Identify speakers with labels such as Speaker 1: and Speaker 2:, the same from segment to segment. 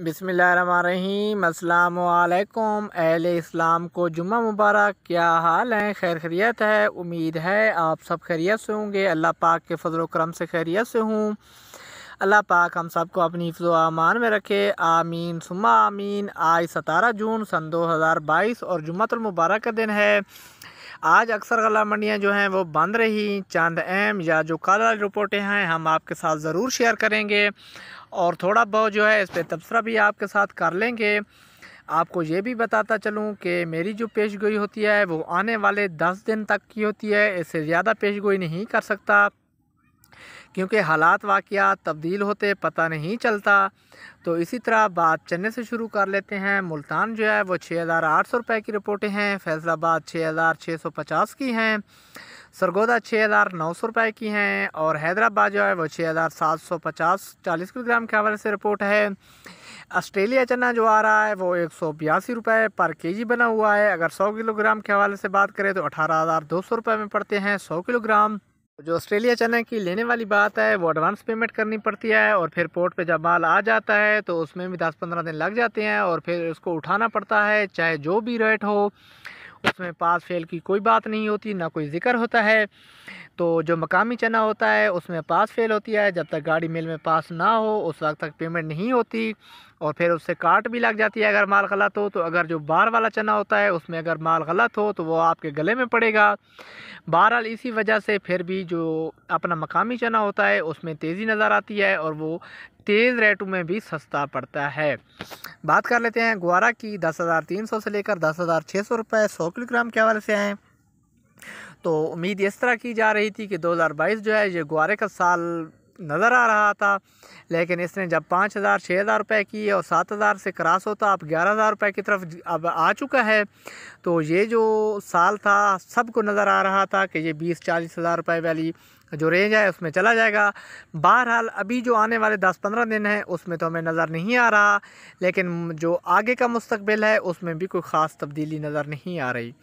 Speaker 1: अल्लाम अहल इस्लाम को जुम्मा मुबारक क्या हाल है खैर खैरियत है उम्मीद है आप सब खैरियत से होंगे अल्लाह पाक के फजल करम से खैरियत से हूँ अल्लाह पाक हम सबको अपनी हिफ्ज़ अमान में रखे आमीन सुमा आमीन आज सतारह जून सन दो हज़ार बाईस और मुबारक का दिन है आज अक्सर गला मंडियाँ जो हैं वो बंद रही चांद एम या जो काला रिपोर्टें हैं हम आपके साथ ज़रूर शेयर करेंगे और थोड़ा बहुत जो है इस पर तबसरा भी आपके साथ कर लेंगे आपको ये भी बताता चलूँ कि मेरी जो पेश गोई होती है वो आने वाले दस दिन तक की होती है इससे ज़्यादा पेश गोई नहीं कर सकता क्योंकि हालात वाक़ तब्दील होते पता नहीं चलता तो इसी तरह बात चन्ने से शुरू कर लेते हैं मुल्तान जो है वो छः हज़ार आठ सौ रुपये की रिपोर्टें हैं फैजाबाद छः हज़ार छः सौ पचास की हैं सरगोदा छः हज़ार नौ सौ रुपये की हैं और हैदराबाद जो है वो छः हज़ार सात सौ पचास चालीस किलोग्राम के हवाले से रिपोर्ट है ऑस्ट्रेलिया चना जो आ रहा है वो एक सौ बयासी रुपये पर जी बना हुआ है अगर सौ किलोग्राम के हवाले से बात करें तो अठारह हज़ार दो सौ रुपये में पड़ते हैं सौ किलोग्राम तो जो ऑस्ट्रेलिया चना की लेने वाली बात है वो एडवांस पेमेंट करनी पड़ती है और फिर पोर्ट पे जब माल आ जाता है तो उसमें भी दस पंद्रह दिन लग जाते हैं और फिर उसको उठाना पड़ता है चाहे जो भी रेट हो उसमें पास फेल की कोई बात नहीं होती ना कोई जिक्र होता है तो जो मकामी चना होता है उसमें पास फेल होती है जब तक गाड़ी मिल में पास ना हो उस वक्त तक पेमेंट नहीं होती और फिर उससे काट भी लग जाती है अगर माल गलत हो तो अगर जो बार वाला चना होता है उसमें अगर माल गलत हो तो वो आपके गले में पड़ेगा बहरहाल इसी वजह से फिर भी जो अपना मकामी चना होता है उसमें तेज़ी नज़र आती है और वो तेज़ रेटों में भी सस्ता पड़ता है बात कर लेते हैं गुआरा की दस हज़ार तीन सौ से लेकर दस हज़ार छः सौ रुपये सौ किलोग्राम के हवाले से हैं तो उम्मीद इस तरह की जा रही थी कि 2022 जो है ये गुआरे का साल नज़र आ रहा था लेकिन इसने जब पाँच हज़ार छः हज़ार रुपये की और सात हज़ार से क्रॉस होता अब ग्यारह हज़ार रुपये की तरफ अब आ चुका है तो ये जो साल था सबको नज़र आ रहा था कि ये बीस चालीस हज़ार रुपये वाली जो रेंज है उसमें चला जाएगा बहरहाल अभी जो आने वाले दस पंद्रह दिन हैं उसमें तो हमें नज़र नहीं आ रहा लेकिन जो आगे का मुस्तबिल है उसमें भी कोई ख़ास तब्दीली नज़र नहीं आ रही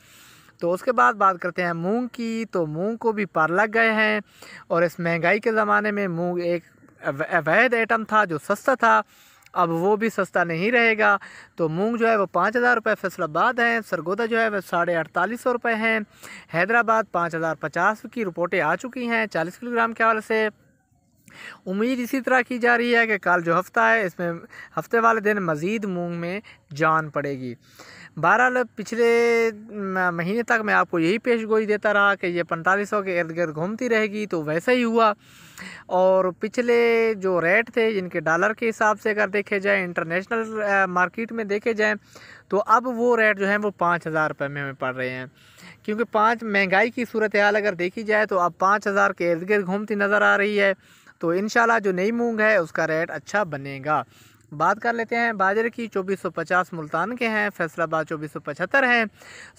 Speaker 1: तो उसके बाद बात करते हैं मूंग की तो मूंग को भी पार लग गए हैं और इस महंगाई के ज़माने में मूंग एक अवैध आइटम था जो सस्ता था अब वो भी सस्ता नहीं रहेगा तो मूंग जो है वो पाँच हज़ार रुपये फैसलाबाद हैं सरगोदा जो है वह साढ़े अड़तालीस सौ रुपये हैं हैदराबाद पाँच हज़ार पचास की रिपोर्टें आ चुकी हैं चालीस किलोग्राम के हवाले से उम्मीद इसी तरह की जा रही है कि कल जो हफ्ता है इसमें हफ्ते वाले दिन मज़ीद मूंग में जान पड़ेगी बहरहाल पिछले महीने तक मैं आपको यही पेश गोई देता रहा कि ये पैंतालीस के इर्द गिर्द घूमती रहेगी तो वैसा ही हुआ और पिछले जो रेट थे जिनके डॉलर के हिसाब से अगर देखे जाए इंटरनेशनल मार्केट में देखे जाएँ तो अब वो रेट जो है वो पाँच हज़ार रुपये में हमें पड़ रहे हैं क्योंकि पाँच महंगाई की सूरत हाल अगर देखी जाए तो अब पाँच हज़ार के इर्द गिर्द घूमती नज़र आ रही है तो इन जो नई मूँग है उसका रेट अच्छा बनेगा बात कर लेते हैं बाजरे की 2450 मुल्तान के हैं फैसलाबाद पचहत्तर हैं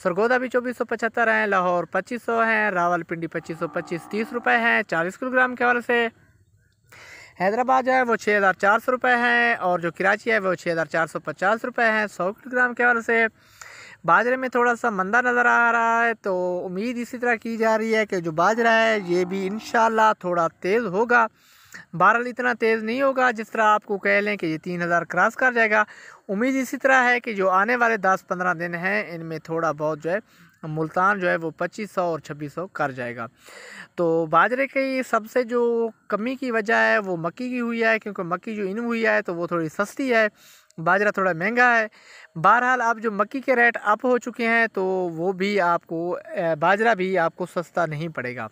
Speaker 1: सरगोदा भी 2475 हैं लाहौर 2500 हैं रावलपिंडी 2525 30 रुपए हैं 40 किलोग्राम के हवाले से हैदराबाद जो है वो छः हज़ार चार सौ रुपये हैं और जो कराची है वो छः हज़ार चार सौ पचास रुपये हैं सौ किलोग्राम के हवाले से बाजरे में थोड़ा सा मंदा नज़र आ रहा है तो उम्मीद इसी तरह की जा रही है कि जो बाजरा है ये भी इन थोड़ा तेज़ होगा बहरहाल इतना तेज़ नहीं होगा जिस तरह आपको कह लें कि ये तीन हज़ार क्रॉस कर जाएगा उम्मीद इसी तरह है कि जो आने वाले दस पंद्रह दिन हैं इनमें थोड़ा बहुत जो है मुल्तान जो है वो पच्चीस सौ और छब्बीस सौ कर जाएगा तो बाजरे की सबसे जो कमी की वजह है वो मक्की की हुई है क्योंकि मक्की जो इन हुई है तो वो थोड़ी सस्ती है बाजरा थोड़ा महंगा है बहरहाल आप जो मक्की के रेट अप हो चुके हैं तो वो भी आपको बाजरा भी आपको सस्ता नहीं पड़ेगा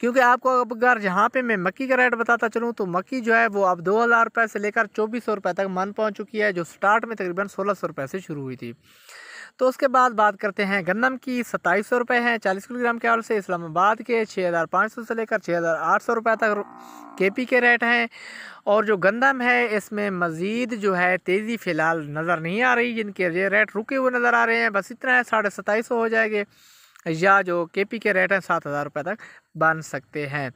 Speaker 1: क्योंकि आपको अगर जहाँ पे मैं मक्की का रेट बताता चलूँ तो मक्की जो है वो अब दो हज़ार रुपये से लेकर चौबीस सौ रुपये तक मन पहुँच चुकी है जो स्टार्ट में तकरीबन सोलह सौ रुपये से शुरू हुई थी तो उसके बाद बात करते हैं गन्नम की सत्ताईस सौ रुपये हैं चालीस किलोग्राम के हवाले से इस्लामाबाद के छः हज़ार पाँच सौ से लेकर छः हज़ार आठ सौ रुपये तक के पी के रेट हैं और जो गंदम है इसमें मज़ीद जो है तेज़ी फ़िलहाल नज़र नहीं आ रही जिनके रेट रुके हुए नज़र आ रहे हैं बस इतना है साढ़े सताईस सौ हो जाएंगे या जो के पी के रेट हैं सात हज़ार रुपये तक बन सकते हैं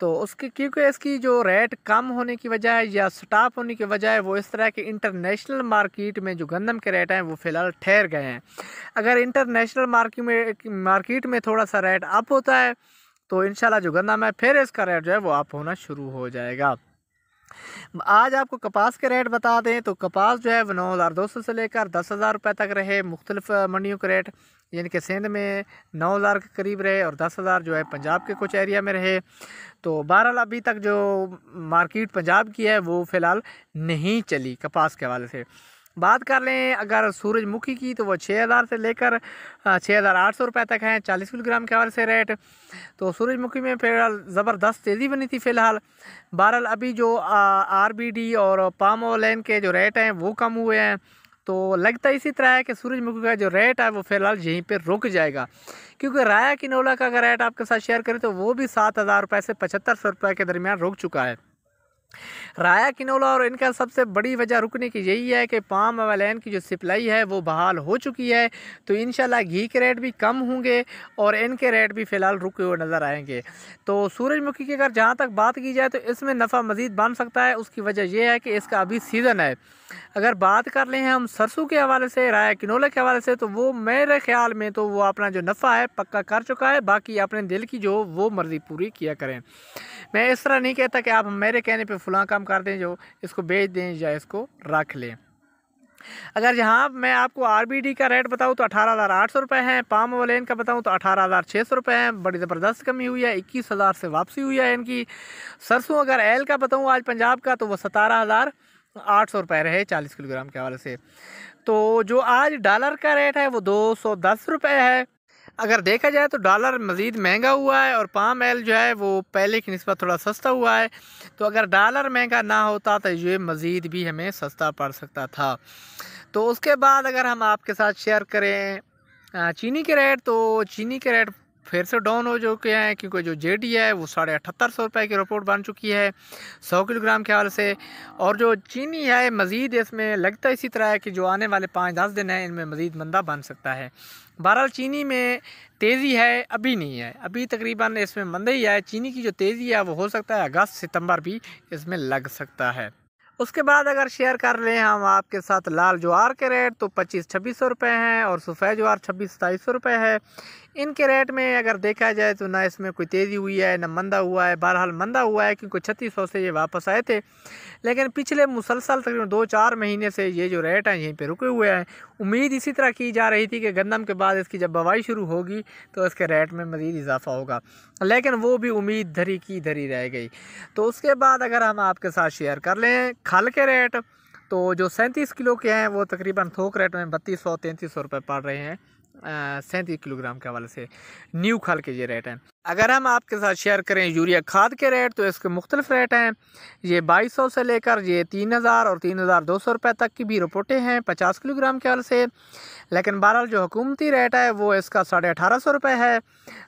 Speaker 1: तो उसके क्योंकि इसकी जो रेट कम होने की वजह है या स्टाफ होने की वजह है वो इस तरह के इंटरनेशनल मार्केट में जो गंदम के रेट हैं वो फ़िलहाल ठहर गए हैं अगर इंटरनेशनल मार्केट में मार्केट में थोड़ा सा रेट अप होता है तो इन जो गंदम है फिर इसका रेट जो है वो अप होना शुरू हो जाएगा आज आपको कपास के रेट बता दें तो कपास जो है वो नौ हज़ार दो सौ से लेकर दस हज़ार रुपये तक रहे मुख्तलिफ मंडियों के रेट यानी कि सिंध में नौ हज़ार के करीब रहे और दस हज़ार जो है पंजाब के कुछ एरिया में रहे तो बहरहाल अभी तक जो मार्केट पंजाब की है वो फ़िलहाल नहीं चली कपास के हवाले से बात कर लें अगर सूरजमुखी की तो वो छः हज़ार से लेकर छः हज़ार आठ सौ रुपये तक हैं चालीस किलोग्राम के हवाले से रेट तो सूरजमुखी में फिलहाल ज़बरदस्त तेज़ी बनी थी फ़िलहाल बहरहाल अभी जो आर बी डी और पाम ओलैन के जो रेट हैं वो कम हुए हैं तो लगता इसी तरह है कि सूरजमुखी का जो रेट है वो फिलहाल यहीं पर रुक जाएगा क्योंकि राया किनोला का अगर रेट आपके साथ शेयर करें तो वो भी सात हज़ार रुपये से पचहत्तर सौ रुपये के दरमियान रुक चुका है राया किनोला और इनका सबसे बड़ी वजह रुकने की यही है कि पाम अवैलन की जो सप्लाई है वो बहाल हो चुकी है तो इन घी के रेट भी कम होंगे और इनके रेट भी फ़िलहाल रुके हुए नज़र आएंगे तो सूरजमुखी की अगर जहाँ तक बात की जाए तो इसमें नफ़ा मज़ीद बन सकता है उसकी वजह यह है कि इसका अभी सीज़न है अगर बात कर लें हम सरसों के हवाले से राया किनोला के हवाले से तो वो मेरे ख्याल में तो वो अपना जो नफ़ा है पक्का कर चुका है बाकी अपने दिल की जो वो मर्ज़ी पूरी किया करें मैं इस तरह नहीं कहता कि आप मेरे कहने पे फलां काम कर दें जो इसको बेच दें या इसको रख लें अगर जहाँ मैं आपको आरबीडी का रेट बताऊँ तो अठारह हज़ार आठ सौ रुपये हैं पाम वलेन का बताऊँ तो अठारह हज़ार छः सौ रुपये हैं बड़ी ज़बरदस्त कमी हुई है इक्कीस हज़ार से वापसी हुई है इनकी सरसों अगर एल का बताऊँ आज पंजाब का तो वह सतारह हज़ार आठ सौ रुपये रहे चालीस किलोग्राम के हवाले से तो जो आज डॉलर का रेट है वो दो सौ दस रुपये है अगर देखा जाए तो डॉलर मज़ीद महंगा हुआ है और पाम एल जो है वो पहले की नस्बत थोड़ा सस्ता हुआ है तो अगर डॉलर महंगा ना होता तो ये मज़ीद भी हमें सस्ता पड़ सकता था तो उसके बाद अगर हम आपके साथ शेयर करें चीनी के रेट तो चीनी के रेट फिर से डाउन हो चुके हैं क्योंकि जो जे डी है वो साढ़े अठहत्तर सौ रुपये की रिपोर्ट बन चुकी है सौ किलोग्राम के हाल से और जो चीनी है मज़ीद इसमें लगता इसी तरह है कि जो आने वाले पाँच दस दिन हैं इनमें मज़ीद मंदा बन सकता है बहरहाल चीनी में तेज़ी है अभी नहीं है अभी तकरीबन इसमें मंदा ही है चीनी की जो तेज़ी है वो हो सकता है अगस्त सितम्बर भी इसमें लग सकता है उसके बाद अगर शेयर कर लें हम आपके साथ लाल ज्वार के रेट तो पच्चीस छब्बीस सौ रुपये हैं और सफ़ेद ज्वार छब्बीस सताईस सौ रुपये है इनके रेट में अगर देखा जाए तो ना इसमें कोई तेज़ी हुई है ना मंदा हुआ है बहरहाल मंदा हुआ है क्योंकि छत्तीस सौ से ये वापस आए थे लेकिन पिछले मुसलसल तकरीबन दो चार महीने से ये जो रेट हैं यहीं पे रुके हुए हैं उम्मीद इसी तरह की जा रही थी कि गंदम के बाद इसकी जब बवाई शुरू होगी तो इसके रेट में मज़ीद इजाफा होगा लेकिन वो भी उम्मीद धरी की धरी रह गई तो उसके बाद अगर हम आपके साथ शेयर कर लें खल के रेट तो जो सैंतीस किलो के हैं वो तकरीबन थोक रेट में बत्तीस सौ तैंतीस सौ रुपये पड़ रहे हैं सैंतीस किलोग्राम के हवाले से न्यू खाल के ये रेट हैं अगर हम आपके साथ शेयर करें यूरिया खाद के रेट तो इसके मुख्तलिफ रेट हैं ये बाईस सौ से लेकर ये तीन हज़ार और तीन हज़ार दो सौ रुपये तक की भी रिपोर्टें हैं पचास किलोग्राम के हवाले से लेकिन बहरहाल जो हुकूमती रेट है वो इसका साढ़े अठारह सौ रुपये है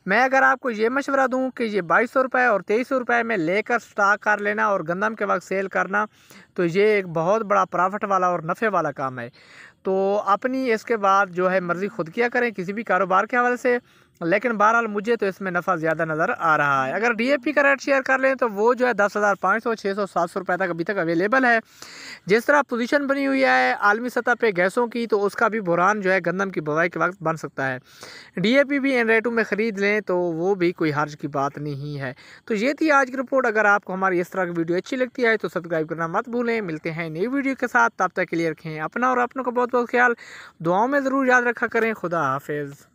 Speaker 1: मैं अगर आपको ये मशवरा दूँ कि ये बाईस सौ रुपये और तेईस सौ रुपये में लेकर स्टाक कर लेना और गंदम के वक्त सेल करना तो ये एक बहुत बड़ा प्रॉफिट वाला और नफ़े वाला काम है तो अपनी इसके बाद जो है मर्ज़ी खुद किया करें किसी भी कारोबार के हवाले से लेकिन बहरहाल मुझे तो इसमें नफ़ा ज़्यादा नज़र आ रहा है अगर डीएपी का रेट शेयर कर लें तो वो जो है दस हज़ार पाँच सौ छः सौ सात सौ रुपये तक अभी तक अवेलेबल है जिस तरह पोजीशन बनी हुई है आलमी सतह पे गैसों की तो उसका भी बुरान जो है गंदम की बवाई के वक्त बन सकता है डीएपी भी इन रेटों में ख़रीद लें तो वो भी कोई हर्ज की बात नहीं है तो ये थी आज की रिपोर्ट अगर आपको हमारी इस तरह की वीडियो अच्छी लगती है तो सब्सक्राइब करना मत भूलें मिलते हैं नई वीडियो के साथ तब तक के लिए रखें अपना और अपनों का बहुत बहुत ख्याल दुआओं में ज़रूर याद रखा करें खुदा हाफिज़